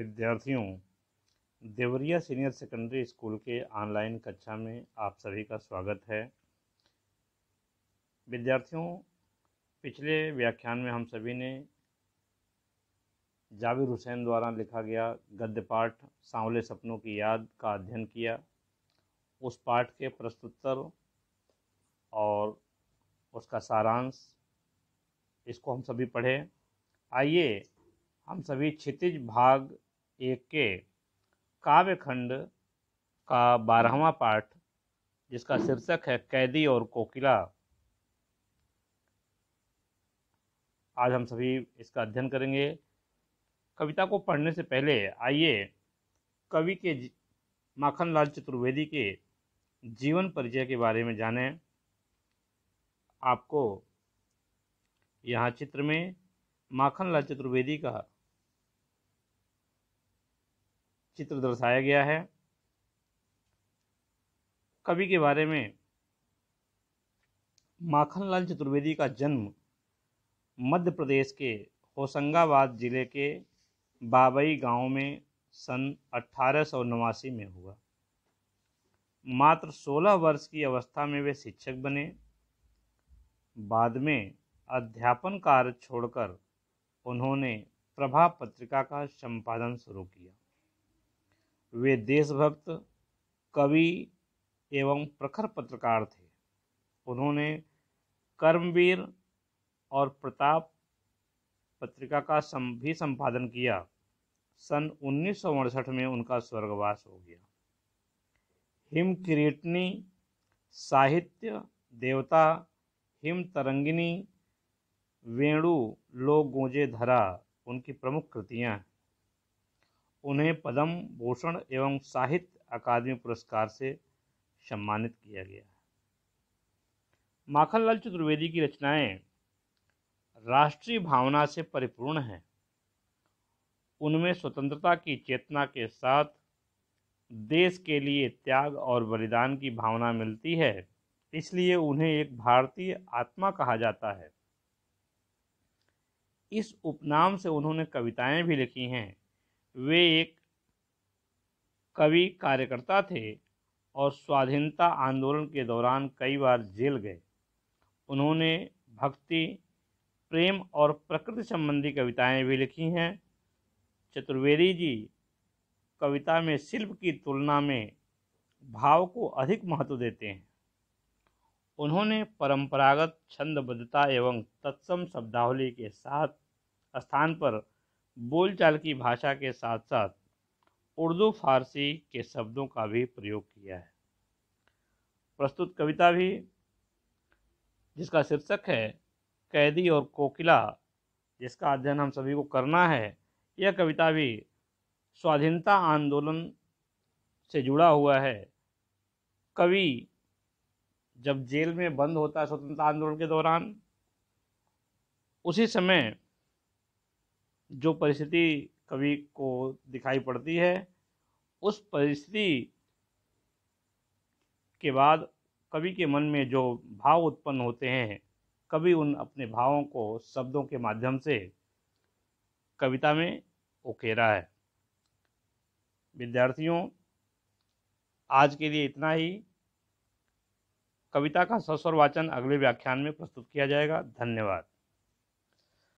विद्यार्थियों Deoria senior secondary school के online कक्षा में आप सभी का स्वागत है विद्यार्थियों पिछले व्याख्यान में हम सभी ने जाविर हुसैन द्वारा लिखा गया गद्य पाठ सांवले सपनों की याद का अध्ययन किया उस पाठ के प्रश्नोत्तर और उसका सारांश इसको हम सभी पढ़े आइए हम सभी क्षितिज भाग एक के काव्य खंड का बारहवा पाठ जिसका शीर्षक है कैदी और कोकिला आज हम सभी इसका अध्ययन करेंगे कविता को पढ़ने से पहले आइए कवि के माखनलाल चतुर्वेदी के जीवन परिचय के बारे में जानें आपको यहाँ चित्र में माखनलाल चतुर्वेदी का चित्र दर्शाया गया है कवि के बारे में माखनलाल चतुर्वेदी का जन्म मध्य प्रदेश के होशंगाबाद जिले के बाबई गांव में सन अठारह में हुआ मात्र 16 वर्ष की अवस्था में वे शिक्षक बने बाद में अध्यापन कार्य छोड़कर उन्होंने प्रभा पत्रिका का संपादन शुरू किया वे देशभक्त कवि एवं प्रखर पत्रकार थे उन्होंने कर्मवीर और प्रताप पत्रिका का सम भी संपादन किया सन उन्नीस में उनका स्वर्गवास हो गया हिम किरीटनी साहित्य देवता हिम तरंगिनी वेणु लो गूंजे धरा उनकी प्रमुख कृतियाँ हैं उन्हें पद्म भूषण एवं साहित्य अकादमी पुरस्कार से सम्मानित किया गया माखनलाल चतुर्वेदी की रचनाएं राष्ट्रीय भावना से परिपूर्ण हैं उनमें स्वतंत्रता की चेतना के साथ देश के लिए त्याग और बलिदान की भावना मिलती है इसलिए उन्हें एक भारतीय आत्मा कहा जाता है इस उपनाम से उन्होंने कविताएं भी लिखी हैं वे एक कवि कार्यकर्ता थे और स्वाधीनता आंदोलन के दौरान कई बार जेल गए उन्होंने भक्ति प्रेम और प्रकृति संबंधी कविताएं भी लिखी हैं चतुर्वेदी जी कविता में शिल्प की तुलना में भाव को अधिक महत्व देते हैं उन्होंने परंपरागत छंदबद्धता एवं तत्सम शब्दावली के साथ स्थान पर बोलचाल की भाषा के साथ साथ उर्दू फारसी के शब्दों का भी प्रयोग किया है प्रस्तुत कविता भी जिसका शीर्षक है कैदी और कोकिला जिसका अध्ययन हम सभी को करना है यह कविता भी स्वाधीनता आंदोलन से जुड़ा हुआ है कवि जब जेल में बंद होता है स्वतंत्रता आंदोलन के दौरान उसी समय जो परिस्थिति कवि को दिखाई पड़ती है उस परिस्थिति के बाद कवि के मन में जो भाव उत्पन्न होते हैं कवि उन अपने भावों को शब्दों के माध्यम से कविता में उकेरा है विद्यार्थियों आज के लिए इतना ही कविता का सस्वर वाचन अगले व्याख्यान में प्रस्तुत किया जाएगा धन्यवाद